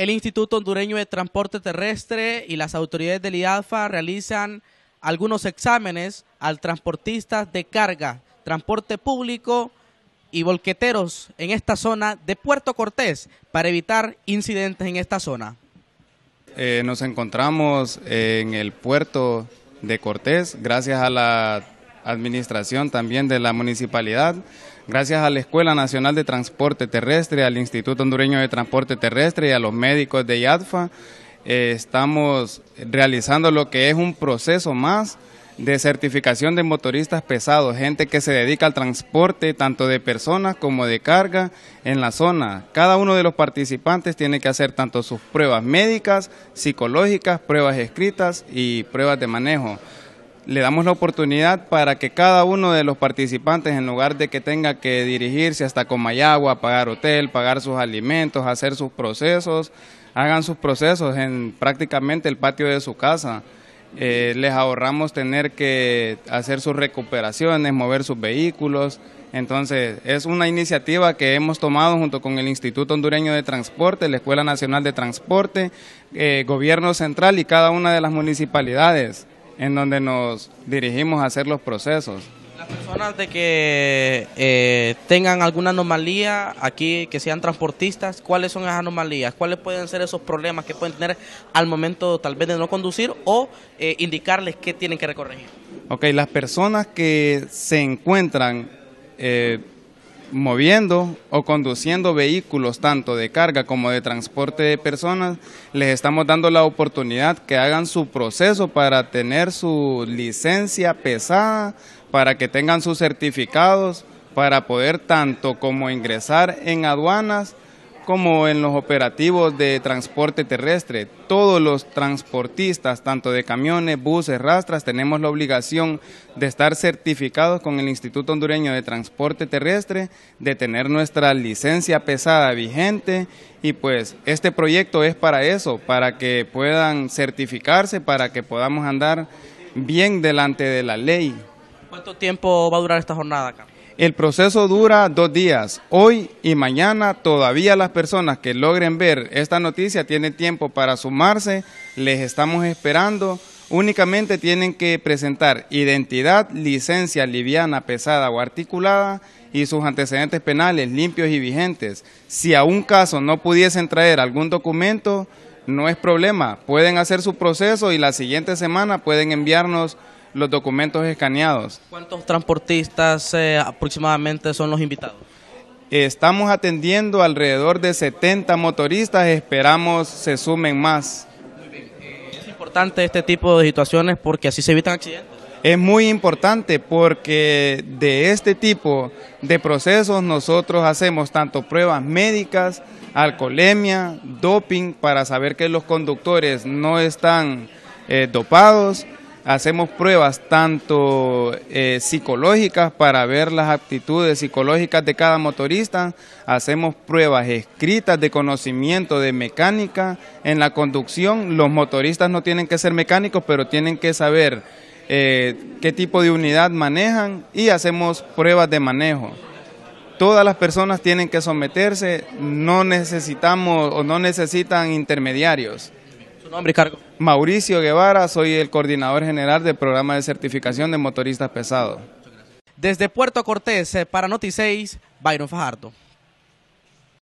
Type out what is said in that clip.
El Instituto Hondureño de Transporte Terrestre y las autoridades del IAFA realizan algunos exámenes al transportistas de carga, transporte público y volqueteros en esta zona de Puerto Cortés para evitar incidentes en esta zona. Eh, nos encontramos en el puerto de Cortés gracias a la administración también de la municipalidad, gracias a la Escuela Nacional de Transporte Terrestre, al Instituto Hondureño de Transporte Terrestre y a los médicos de IADFA, eh, estamos realizando lo que es un proceso más de certificación de motoristas pesados, gente que se dedica al transporte tanto de personas como de carga en la zona. Cada uno de los participantes tiene que hacer tanto sus pruebas médicas, psicológicas, pruebas escritas y pruebas de manejo le damos la oportunidad para que cada uno de los participantes, en lugar de que tenga que dirigirse hasta Comayagua, pagar hotel, pagar sus alimentos, hacer sus procesos, hagan sus procesos en prácticamente el patio de su casa. Eh, les ahorramos tener que hacer sus recuperaciones, mover sus vehículos. Entonces, es una iniciativa que hemos tomado junto con el Instituto Hondureño de Transporte, la Escuela Nacional de Transporte, eh, Gobierno Central y cada una de las municipalidades en donde nos dirigimos a hacer los procesos. Las personas de que eh, tengan alguna anomalía aquí, que sean transportistas, ¿cuáles son las anomalías? ¿Cuáles pueden ser esos problemas que pueden tener al momento tal vez de no conducir o eh, indicarles qué tienen que recorrer? Ok, las personas que se encuentran eh, moviendo o conduciendo vehículos tanto de carga como de transporte de personas, les estamos dando la oportunidad que hagan su proceso para tener su licencia pesada, para que tengan sus certificados, para poder tanto como ingresar en aduanas, como en los operativos de transporte terrestre. Todos los transportistas, tanto de camiones, buses, rastras, tenemos la obligación de estar certificados con el Instituto Hondureño de Transporte Terrestre, de tener nuestra licencia pesada vigente y pues este proyecto es para eso, para que puedan certificarse, para que podamos andar bien delante de la ley. ¿Cuánto tiempo va a durar esta jornada acá? El proceso dura dos días. Hoy y mañana todavía las personas que logren ver esta noticia tienen tiempo para sumarse. Les estamos esperando. Únicamente tienen que presentar identidad, licencia liviana, pesada o articulada y sus antecedentes penales limpios y vigentes. Si a un caso no pudiesen traer algún documento, no es problema. Pueden hacer su proceso y la siguiente semana pueden enviarnos los documentos escaneados. ¿Cuántos transportistas eh, aproximadamente son los invitados? Estamos atendiendo alrededor de 70 motoristas, esperamos se sumen más. es importante este tipo de situaciones porque así se evitan accidentes. Es muy importante porque de este tipo de procesos nosotros hacemos tanto pruebas médicas, alcoholemia, doping, para saber que los conductores no están eh, dopados hacemos pruebas tanto eh, psicológicas para ver las aptitudes psicológicas de cada motorista, hacemos pruebas escritas de conocimiento de mecánica en la conducción. Los motoristas no tienen que ser mecánicos, pero tienen que saber eh, qué tipo de unidad manejan y hacemos pruebas de manejo. Todas las personas tienen que someterse, no necesitamos o no necesitan intermediarios nombre Mauricio Guevara, soy el coordinador general del programa de certificación de motoristas pesados. Desde Puerto Cortés, eh, para Noti Byron Fajardo.